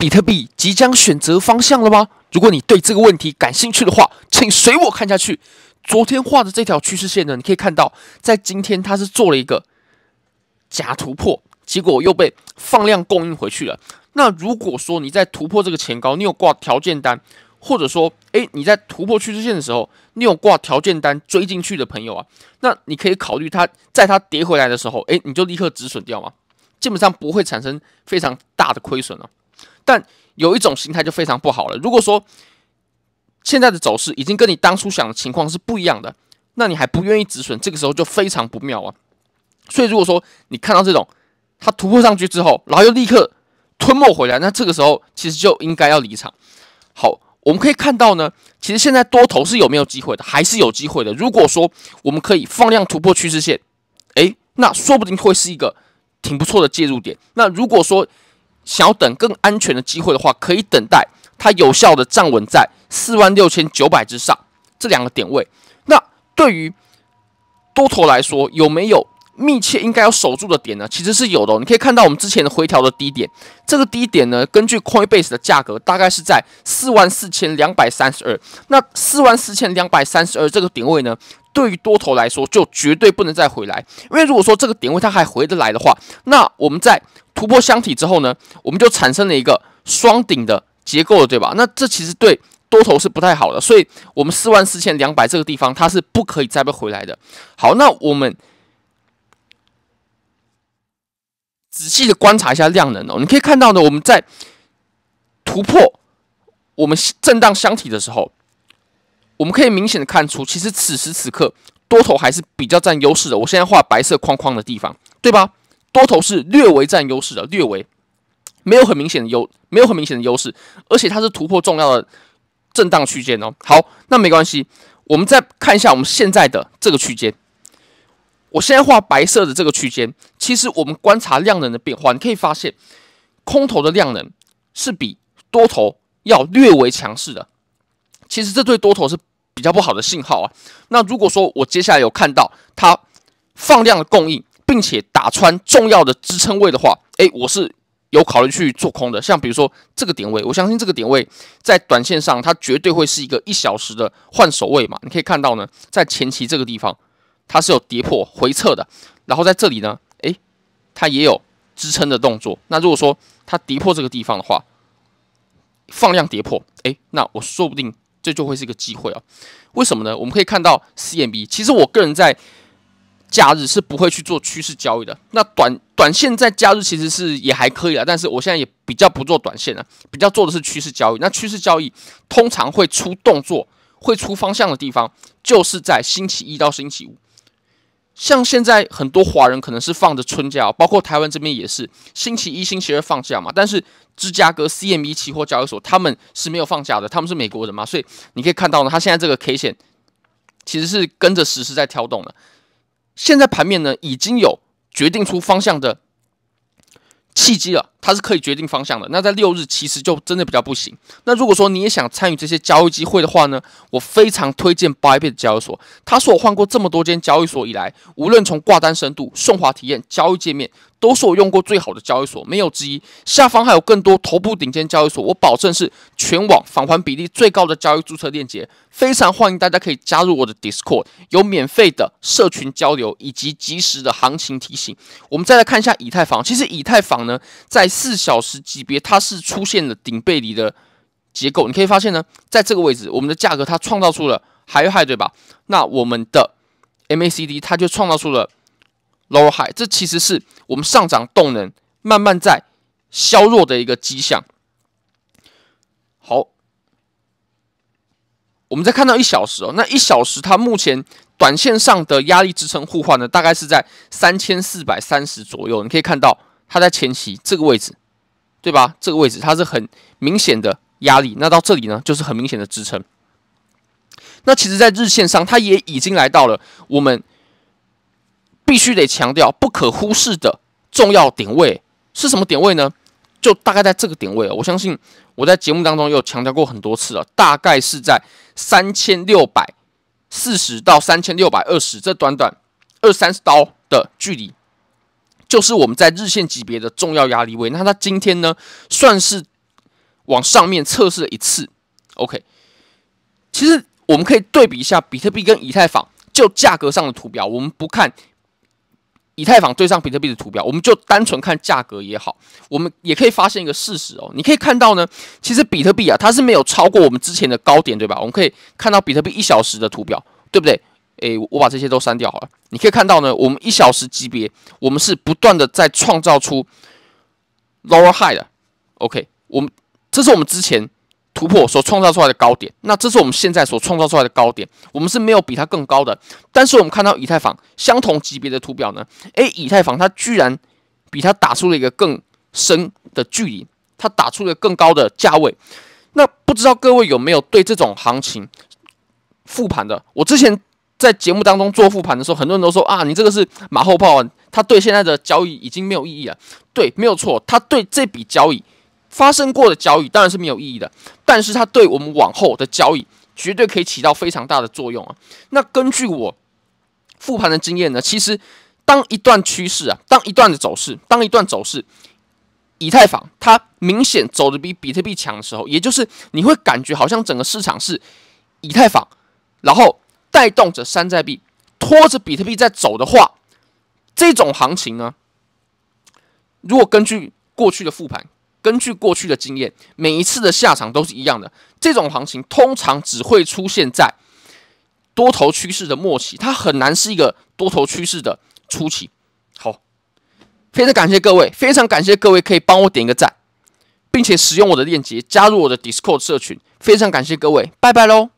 比特币即将选择方向了吗？如果你对这个问题感兴趣的话，请随我看下去。昨天画的这条趋势线呢，你可以看到，在今天它是做了一个假突破，结果又被放量供应回去了。那如果说你在突破这个前高，你有挂条件单，或者说，诶，你在突破趋势线的时候，你有挂条件单追进去的朋友啊，那你可以考虑它在它跌回来的时候，诶，你就立刻止损掉嘛，基本上不会产生非常大的亏损了。但有一种心态就非常不好了。如果说现在的走势已经跟你当初想的情况是不一样的，那你还不愿意止损，这个时候就非常不妙啊。所以如果说你看到这种它突破上去之后，然后又立刻吞没回来，那这个时候其实就应该要离场。好，我们可以看到呢，其实现在多头是有没有机会的，还是有机会的。如果说我们可以放量突破趋势线，诶，那说不定会是一个挺不错的介入点。那如果说，想要等更安全的机会的话，可以等待它有效的站稳在四万六千九百之上这两个点位。那对于多头来说，有没有？密切应该要守住的点呢，其实是有的。你可以看到我们之前的回调的低点，这个低点呢，根据 Coinbase 的价格，大概是在四万四千两百三十二。那四万四千两百三十二这个点位呢，对于多头来说就绝对不能再回来，因为如果说这个点位它还回得来的话，那我们在突破箱体之后呢，我们就产生了一个双顶的结构了，对吧？那这其实对多头是不太好的，所以我们四万四千两百这个地方它是不可以再被回来的。好，那我们。仔细的观察一下量能哦，你可以看到呢，我们在突破我们震荡箱体的时候，我们可以明显的看出，其实此时此刻多头还是比较占优势的。我现在画白色框框的地方，对吧？多头是略微占优势的，略微没有很明显的优势，而且它是突破重要的震荡区间哦。好，那没关系，我们再看一下我们现在的这个区间，我现在画白色的这个区间。其实我们观察量能的变化，你可以发现空头的量能是比多头要略微强势的。其实这对多头是比较不好的信号啊。那如果说我接下来有看到它放量的供应，并且打穿重要的支撑位的话，诶，我是有考虑去做空的。像比如说这个点位，我相信这个点位在短线上它绝对会是一个一小时的换手位嘛。你可以看到呢，在前期这个地方它是有跌破回撤的，然后在这里呢。它也有支撑的动作。那如果说它跌破这个地方的话，放量跌破，哎，那我说不定这就会是一个机会哦。为什么呢？我们可以看到 CMB。其实我个人在假日是不会去做趋势交易的。那短短线在假日其实是也还可以啦，但是我现在也比较不做短线了，比较做的是趋势交易。那趋势交易通常会出动作、会出方向的地方，就是在星期一到星期五。像现在很多华人可能是放着春假，包括台湾这边也是星期一、星期二放假嘛。但是芝加哥 CME 期货交易所他们是没有放假的，他们是美国人嘛，所以你可以看到呢，他现在这个 K 线其实是跟着实时在跳动的。现在盘面呢，已经有决定出方向的。契机了，它是可以决定方向的。那在六日其实就真的比较不行。那如果说你也想参与这些交易机会的话呢，我非常推荐 b i b i t 交易所。它是我换过这么多间交易所以来，无论从挂单深度、顺滑体验、交易界面。都是我用过最好的交易所，没有之一。下方还有更多头部顶尖交易所，我保证是全网返还比例最高的交易注册链接。非常欢迎大家可以加入我的 Discord，有免费的社群交流以及及时的行情提醒。我们再来看一下以太坊，其实以太坊呢，在四小时级别它是出现了顶背离的结构，你可以发现呢，在这个位置，我们的价格它创造出了，还有派对吧？那我们的 MACD 它就创造出了。low high，这其实是我们上涨动能慢慢在削弱的一个迹象。好，我们再看到一小时哦，那一小时它目前短线上的压力支撑互换呢，大概是在三千四百三十左右。你可以看到它在前期这个位置，对吧？这个位置它是很明显的压力，那到这里呢就是很明显的支撑。那其实，在日线上，它也已经来到了我们。必须得强调不可忽视的重要点位是什么点位呢？就大概在这个点位，我相信我在节目当中有强调过很多次了，大概是在三千六百四十到三千六百二十这短短二三十刀的距离，就是我们在日线级别的重要压力位。那它今天呢，算是往上面测试了一次。OK，其实我们可以对比一下比特币跟以太坊就价格上的图表，我们不看。以太坊对上比特币的图表，我们就单纯看价格也好，我们也可以发现一个事实哦。你可以看到呢，其实比特币啊，它是没有超过我们之前的高点，对吧？我们可以看到比特币一小时的图表，对不对？诶，我把这些都删掉好了。你可以看到呢，我们一小时级别，我们是不断的在创造出 lower high 的。OK，我们这是我们之前。突破所创造出来的高点，那这是我们现在所创造出来的高点，我们是没有比它更高的。但是我们看到以太坊相同级别的图表呢，诶，以太坊它居然比它打出了一个更深的距离，它打出了更高的价位。那不知道各位有没有对这种行情复盘的？我之前在节目当中做复盘的时候，很多人都说啊，你这个是马后炮，啊，它对现在的交易已经没有意义了。对，没有错，它对这笔交易。发生过的交易当然是没有意义的，但是它对我们往后的交易绝对可以起到非常大的作用啊。那根据我复盘的经验呢，其实当一段趋势啊，当一段的走势，当一段走势，以太坊它明显走的比比特币强的时候，也就是你会感觉好像整个市场是以太坊，然后带动着山寨币，拖着比特币在走的话，这种行情呢，如果根据过去的复盘。根据过去的经验，每一次的下场都是一样的。这种行情通常只会出现在多头趋势的末期，它很难是一个多头趋势的初期。好，非常感谢各位，非常感谢各位可以帮我点一个赞，并且使用我的链接加入我的 Discord 社群。非常感谢各位，拜拜喽。